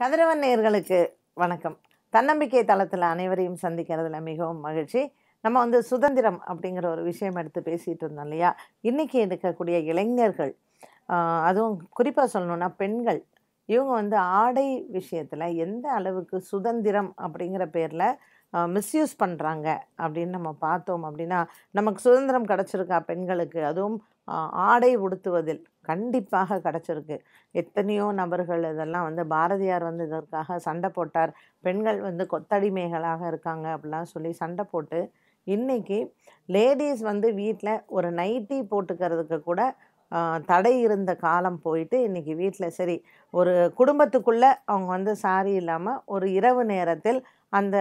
கதிரவன் நேர்களுக்கு வணக்கம் தன்னம்பிக்கை தளத்தில் அனைவரையும் சந்திக்கிறதுல மிகவும் மகிழ்ச்சி நம்ம வந்து சுதந்திரம் அப்படிங்கிற ஒரு விஷயம் எடுத்து பேசிகிட்டு இருந்தோம் இல்லையா இன்றைக்கி இருக்கக்கூடிய இளைஞர்கள் அதுவும் குறிப்பாக சொல்லணுன்னா பெண்கள் இவங்க வந்து ஆடை விஷயத்தில் எந்த அளவுக்கு சுதந்திரம் அப்படிங்கிற பேரில் மிஸ்யூஸ் பண்ணுறாங்க அப்படின்னு நம்ம பார்த்தோம் அப்படின்னா நமக்கு சுதந்திரம் கிடச்சிருக்கா பெண்களுக்கு அதுவும் ஆடை உடுத்துவதில் கண்டிப்பாக கிடச்சிருக்கு எத்தனையோ நபர்கள் இதெல்லாம் வந்து பாரதியார் வந்து இதற்காக சண்டை போட்டார் பெண்கள் வந்து கொத்தடிமைகளாக இருக்காங்க அப்படிலாம் சொல்லி சண்டை போட்டு இன்றைக்கி லேடிஸ் வந்து வீட்டில் ஒரு நைட்டி போட்டுக்கிறதுக்கு கூட தடை இருந்த காலம் போயிட்டு இன்றைக்கி வீட்டில் சரி ஒரு குடும்பத்துக்குள்ளே அவங்க வந்து சாரி இல்லாமல் ஒரு இரவு நேரத்தில் அந்த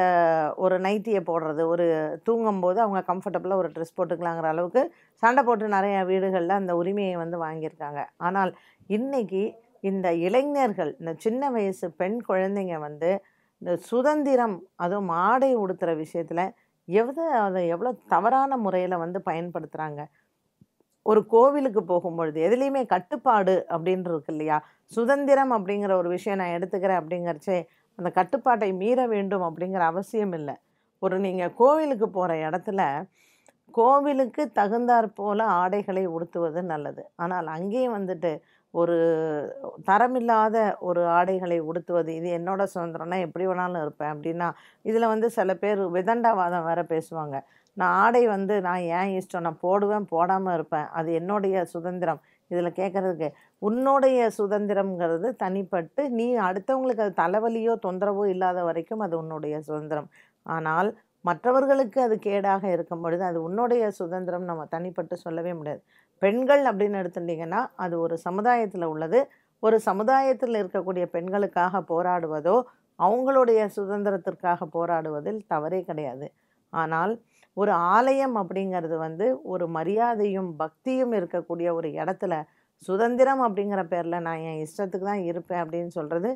ஒரு நைட்டியை போடுறது ஒரு தூங்கும்போது அவங்க கம்ஃபர்டபுளாக ஒரு ட்ரெஸ் போட்டுக்கலாங்கிற அளவுக்கு சண்டை போட்டு நிறையா வீடுகளில் அந்த உரிமையை வந்து வாங்கியிருக்காங்க ஆனால் இன்றைக்கி இந்த இளைஞர்கள் இந்த சின்ன வயசு பெண் குழந்தைங்க வந்து இந்த சுதந்திரம் அதுவும் ஆடை உடுத்துகிற விஷயத்தில் எவ்வளோ அதை எவ்வளோ தவறான முறையில் வந்து பயன்படுத்துகிறாங்க ஒரு கோவிலுக்கு போகும்பொழுது எதுலேயுமே கட்டுப்பாடு அப்படின்றது இருக்கு இல்லையா சுதந்திரம் அப்படிங்கிற ஒரு விஷயம் நான் எடுத்துக்கிறேன் அப்படிங்கிறச்சே அந்த கட்டுப்பாட்டை மீற வேண்டும் அப்படிங்கிற அவசியம் இல்லை ஒரு நீங்கள் கோவிலுக்கு போகிற இடத்துல கோவிலுக்கு தகுந்தாற் போல் ஆடைகளை உடுத்துவது நல்லது ஆனால் அங்கேயே வந்துட்டு ஒரு தரமில்லாத ஒரு ஆடைகளை உடுத்துவது இது என்னோட சுதந்திரம்னா எப்படி வேணாலும் இருப்பேன் அப்படின்னா இதில் வந்து சில பேர் விதண்டாவாதம் வேறு பேசுவாங்க நான் ஆடை வந்து நான் ஏன் இஷ்டம் நான் போடுவேன் போடாமல் இருப்பேன் அது என்னுடைய சுதந்திரம் இதில் கேட்குறதுக்கு உன்னுடைய சுதந்திரம்ங்கிறது தனிப்பட்டு நீ அடுத்தவங்களுக்கு அது தலைவலியோ தொந்தரவோ இல்லாத வரைக்கும் அது உன்னுடைய சுதந்திரம் ஆனால் மற்றவர்களுக்கு அது கேடாக இருக்கும் பொழுது அது உன்னுடைய சுதந்திரம் நம்ம தனிப்பட்டு சொல்லவே முடியாது பெண்கள் அப்படின்னு எடுத்துட்டிங்கன்னா அது ஒரு சமுதாயத்தில் உள்ளது ஒரு சமுதாயத்தில் இருக்கக்கூடிய பெண்களுக்காக போராடுவதோ அவங்களுடைய சுதந்திரத்திற்காக போராடுவதில் தவறே கிடையாது ஆனால் ஒரு ஆலயம் அப்படிங்கிறது வந்து ஒரு மரியாதையும் பக்தியும் இருக்கக்கூடிய ஒரு இடத்துல சுதந்திரம் அப்படிங்கிற பேரில் நான் என் இஷ்டத்துக்கு தான் இருப்பேன் அப்படின்னு சொல்கிறது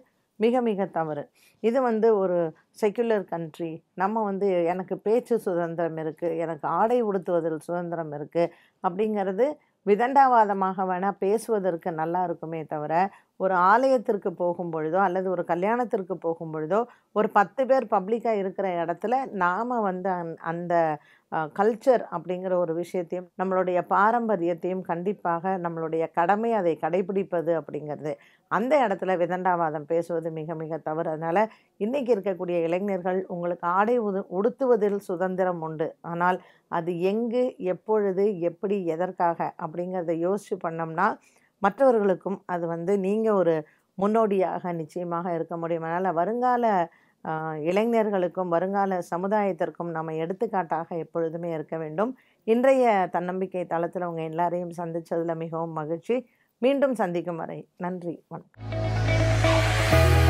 மிக மிக தவறு இது வந்து ஒரு செக்குலர் கண்ட்ரி நம்ம வந்து எனக்கு பேச்சு சுதந்திரம் இருக்குது எனக்கு ஆடை உடுத்துவதில் சுதந்திரம் இருக்குது அப்படிங்கிறது விதண்டாவாதமாக வேணால் பேசுவதற்கு நல்லா இருக்குமே தவிர ஒரு ஆலயத்திற்கு போகும் பொழுதோ அல்லது ஒரு கல்யாணத்திற்கு போகும் பொழுதோ ஒரு பத்து பேர் பப்ளிக்காக இருக்கிற இடத்துல நாம் வந்து அந்த கல்ச்சர் அப்படிங்கிற ஒரு விஷயத்தையும் நம்மளுடைய பாரம்பரியத்தையும் கண்டிப்பாக நம்மளுடைய கடமை அதை கடைபிடிப்பது அப்படிங்கிறது அந்த இடத்துல விதண்டாவாதம் பேசுவது மிக மிக தவறு அதனால் இன்றைக்கி இருக்கக்கூடிய இளைஞர்கள் உங்களுக்கு ஆடை உது உடுத்துவதில் சுதந்திரம் உண்டு ஆனால் அது எங்கு எப்பொழுது எப்படி எதற்காக அப்படிங்கிறத யோசித்து பண்ணோம்னா மற்றவர்களுக்கும் அது வந்து நீங்கள் ஒரு முன்னோடியாக நிச்சயமாக இருக்க முடியும் அதனால் வருங்கால இளைஞர்களுக்கும் வருங்கால சமுதாயத்திற்கும் நம்ம எடுத்துக்காட்டாக எப்பொழுதுமே இருக்க வேண்டும் இன்றைய தன்னம்பிக்கை தளத்தில் அவங்க எல்லாரையும் சந்தித்ததில் மிகவும் மகிழ்ச்சி மீண்டும் சந்திக்கும் வரை நன்றி வணக்கம்